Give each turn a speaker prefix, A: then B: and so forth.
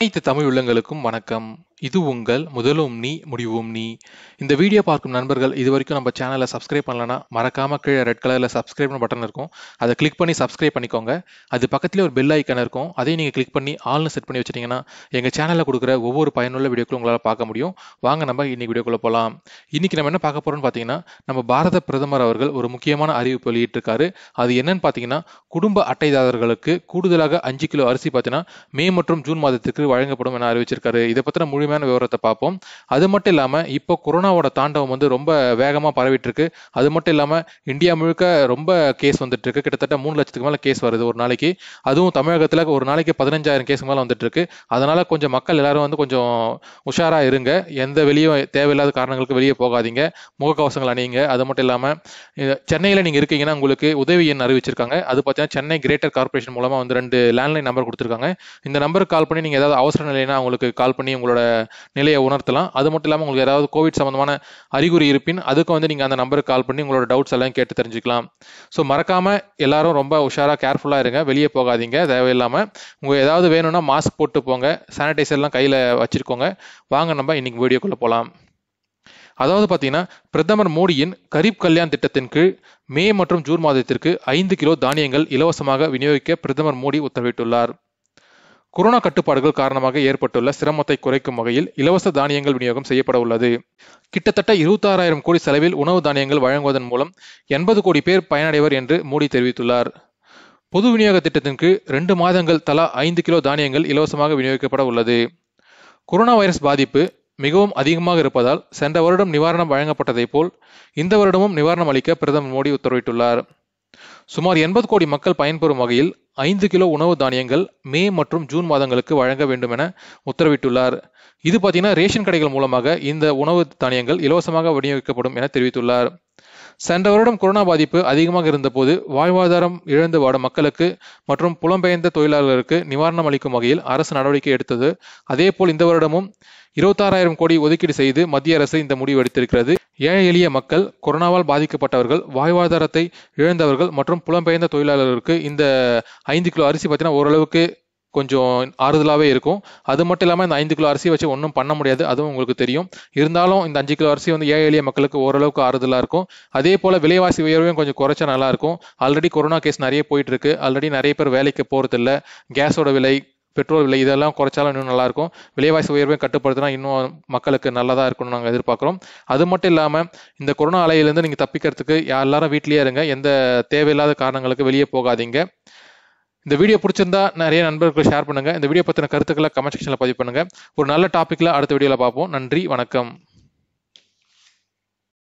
A: அனைத்து தமிழ் உள்ளங்களுக்கும் வணக்கம் இது உங்கள் முதலும் நீ முடிவும் நீ இந்த வீடியோ பார்க்கும் நண்பர்கள் இது வரைக்கும் நம்ம சேனலை சப்ஸ்கிரைப் பண்ணலன்னா மறக்காம கீழே ரெட் கலரில் சப்ஸ்கிரைப் பட்டன் இருக்கும் அதை கிளிக் பண்ணி சப்ஸ்கிரைப் பண்ணிக்கோங்க அது பக்கத்தில் ஒரு பெல் ஐக்கன் இருக்கும் அதையும் நீங்கள் கிளிக் பண்ணி ஆல்னு செட் பண்ணி வச்சிட்டிங்கன்னா எங்கள் சேனலில் கொடுக்குற ஒவ்வொரு பயனுள்ள வீடியோக்கும் உங்களால் பார்க்க முடியும் வாங்க நம்ம இன்னைக்கு வீடியோக்குள்ளே போகலாம் இன்னைக்கு நம்ம என்ன பார்க்க போகிறோம்னு பார்த்தீங்கன்னா நம்ம பாரத பிரதமர் அவர்கள் ஒரு முக்கியமான அறிவிப்பு வெளியிட்டிருக்காரு அது என்னன்னு பார்த்தீங்கன்னா குடும்ப அட்டைதாரர்களுக்கு கூடுதலாக அஞ்சு கிலோ அரிசி பார்த்தீங்கன்னா மே மற்றும் ஜூன் மாதத்திற்கு வழங்கப்படும் என அறிவிச்சிருக்காரு இதை பற்றின முழு முழுமையான விவரத்தை பார்ப்போம் அது மட்டும் இல்லாமல் இப்போ கொரோனாவோட தாண்டவம் வந்து ரொம்ப வேகமாக பரவிட்டு இருக்கு அது மட்டும் இல்லாமல் இந்தியா முழுக்க ரொம்ப கேஸ் வந்துட்டு இருக்கு கிட்டத்தட்ட மூணு லட்சத்துக்கு மேலே கேஸ் வருது ஒரு நாளைக்கு அதுவும் தமிழகத்தில் ஒரு நாளைக்கு பதினஞ்சாயிரம் கேஸ் மேலே வந்துட்டு இருக்கு அதனால கொஞ்சம் மக்கள் எல்லாரும் வந்து கொஞ்சம் உஷாராக இருங்க எந்த வெளியும் தேவையில்லாத காரணங்களுக்கு வெளியே போகாதீங்க முகக்கவசங்கள் அணியுங்க அது மட்டும் இல்லாமல் சென்னையில் நீங்கள் இருக்கீங்கன்னா உங்களுக்கு உதவி எண் அறிவிச்சிருக்காங்க அது பார்த்தீங்கன்னா சென்னை கிரேட்டர் கார்பரேஷன் மூலமாக வந்து ரெண்டு லேண்ட்லைன் நம்பர் கொடுத்துருக்காங்க இந்த நம்பருக்கு கால் பண்ணி நீங்கள் ஏதாவது அவசர நிலைனா அவங்களுக்கு கால் பண்ணி உங்களோட நிலையை உணர்த்தலாம் அது மட்டும் இல்லாமல் உங்களுக்கு ஏதாவது கோவிட் சம்மந்தமான அறிகுறி இருப்பின் அதுக்கு வந்து நீங்கள் அந்த நம்பருக்கு கால் பண்ணி உங்களோட டவுட்ஸ் எல்லாம் கேட்டு தெரிஞ்சுக்கலாம் ஸோ மறக்காமல் எல்லாரும் ரொம்ப உஷாராக கேர்ஃபுல்லாக இருங்க வெளியே போகாதீங்க தேவையில்லாமல் உங்கள் ஏதாவது வேணும்னா மாஸ்க் போட்டு போங்க சானிடைசர்லாம் கையில் வச்சுருக்கோங்க வாங்க நம்ம இன்றைக்கி வீடியோக்குள்ளே போகலாம் அதாவது பார்த்தீங்கன்னா பிரதமர் மோடியின் கரீப் கல்யாண் திட்டத்தின் கீழ் மே மற்றும் ஜூன் மாதத்திற்கு ஐந்து கிலோ தானியங்கள் இலவசமாக விநியோகிக்க பிரதமர் மோடி உத்தரவிட்டுள்ளார் கொரோனா கட்டுப்பாடுகள் காரணமாக ஏற்பட்டுள்ள சிரமத்தை குறைக்கும் வகையில் இலவச தானியங்கள் விநியோகம் செய்யப்பட உள்ளது கிட்டத்தட்ட இருபத்தாறாயிரம் கோடி செலவில் உணவு தானியங்கள் வழங்குவதன் மூலம் எண்பது கோடி பேர் பயனடைவர் என்று மோடி தெரிவித்துள்ளார் பொது விநியோக திட்டத்தின் கீழ் ரெண்டு மாதங்கள் தலா ஐந்து கிலோ தானியங்கள் இலவசமாக விநியோகிக்கப்பட உள்ளது கொரோனா வைரஸ் பாதிப்பு மிகவும் அதிகமாக இருப்பதால் சென்ற வருடம் நிவாரணம் வழங்கப்பட்டதைப் போல் இந்த வருடமும் நிவாரணம் அளிக்க பிரதமர் மோடி உத்தரவிட்டுள்ளார் சுமார் எண்பது கோடி மக்கள் பயன்பெறும் வகையில் ஐந்து கிலோ உணவு தானியங்கள் மே மற்றும் ஜூன் மாதங்களுக்கு வழங்க வேண்டும் என உத்தரவிட்டுள்ளார் இது பார்த்தீங்கன்னா ரேஷன் கடைகள் மூலமாக இந்த உணவு தானியங்கள் இலவசமாக விநியோகிக்கப்படும் என தெரிவித்துள்ளார் சென்ற வருடம் கொரோனா பாதிப்பு அதிகமாக இருந்தபோது வாழ்வாதாரம் இழந்து வாடும் மக்களுக்கு மற்றும் புலம்பெயர்ந்த தொழிலாளர்களுக்கு நிவாரணம் அளிக்கும் வகையில் அரசு நடவடிக்கை எடுத்தது அதேபோல் இந்த வருடமும் இருபத்தாறாயிரம் கோடி ஒதுக்கீடு செய்து மத்திய அரசு இந்த முடிவு எடுத்திருக்கிறது ஏழை எளிய மக்கள் கொரோனாவால் பாதிக்கப்பட்டவர்கள் வாழ்வாதாரத்தை இழந்தவர்கள் மற்றும் புலம்பெயர்ந்த தொழிலாளர்களுக்கு இந்த ஐந்து கிலோ அரிசி பார்த்தீங்கன்னா ஓரளவுக்கு கொஞ்சம் ஆறுதலாகவே இருக்கும் அது மட்டும் இல்லாமல் இந்த ஐந்து கிலோ அரிசி வச்சு ஒன்றும் பண்ண முடியாது அதுவும் உங்களுக்கு தெரியும் இருந்தாலும் இந்த அஞ்சு கிலோ அரிசி வந்து ஏழை எளிய மக்களுக்கு ஓரளவுக்கு ஆறுதலாக இருக்கும் அதே போல் விலைவாசி உயர்வையும் கொஞ்சம் குறைச்சா நல்லாயிருக்கும் ஆல்ரெடி கொரோனா கேஸ் நிறைய போயிட்டுருக்கு ஆல்ரெடி நிறைய பேர் வேலைக்கு போகிறதில்ல கேஸோட விலை பெட்ரோல் விலை இதெல்லாம் குறைச்சாலும் இன்னும் நல்லாயிருக்கும் விலைவாசி உயர்வையும் கட்டுப்படுத்தினா இன்னும் மக்களுக்கு நல்லதாக இருக்கும்னு நாங்கள் எதிர்பார்க்குறோம் அது மட்டும் இல்லாமல் இந்த கொரோனா அலையிலேருந்து நீங்கள் தப்பிக்கிறதுக்கு எல்லாரும் வீட்லேயே இருங்க எந்த தேவையில்லாத காரணங்களுக்கு வெளியே போகாதீங்க இந்த வீடியோ பிடிச்சிருந்தா நிறைய நண்பர்களுக்கு ஷேர் பண்ணுங்கள் இந்த வீடியோ பற்றின கருத்துக்களை கமெண்ட் செக்ஷனில் பதிவு பண்ணுங்கள் ஒரு நல்ல டாப்பிக்கில் அடுத்த வீடியோவில் பார்ப்போம் நன்றி வணக்கம்